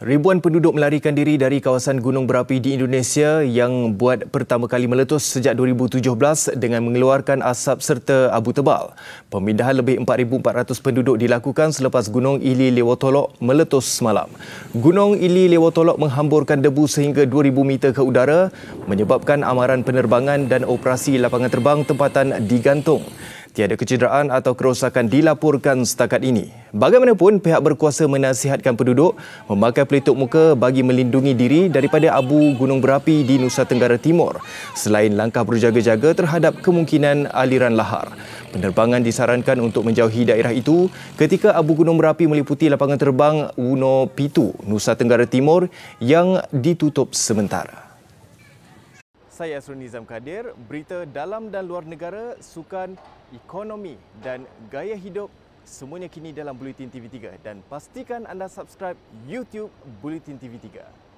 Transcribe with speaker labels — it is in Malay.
Speaker 1: Ribuan penduduk melarikan diri dari kawasan gunung berapi di Indonesia yang buat pertama kali meletus sejak 2017 dengan mengeluarkan asap serta abu tebal. Pemindahan lebih 4400 penduduk dilakukan selepas gunung Ili Lewotolok meletus semalam. Gunung Ili Lewotolok menghamburkan debu sehingga 2000 meter ke udara menyebabkan amaran penerbangan dan operasi lapangan terbang tempatan digantung. Tiada kecederaan atau kerosakan dilaporkan setakat ini. Bagaimanapun, pihak berkuasa menasihatkan penduduk memakai pelitup muka bagi melindungi diri daripada abu gunung berapi di Nusa Tenggara Timur selain langkah berjaga-jaga terhadap kemungkinan aliran lahar. Penerbangan disarankan untuk menjauhi daerah itu ketika abu gunung berapi meliputi lapangan terbang Uno Pitu, Nusa Tenggara Timur yang ditutup sementara saya Asrul Nizam Kadir, berita dalam dan luar negara, sukan, ekonomi dan gaya hidup semuanya kini dalam Bulletin TV3 dan pastikan anda subscribe YouTube Bulletin TV3.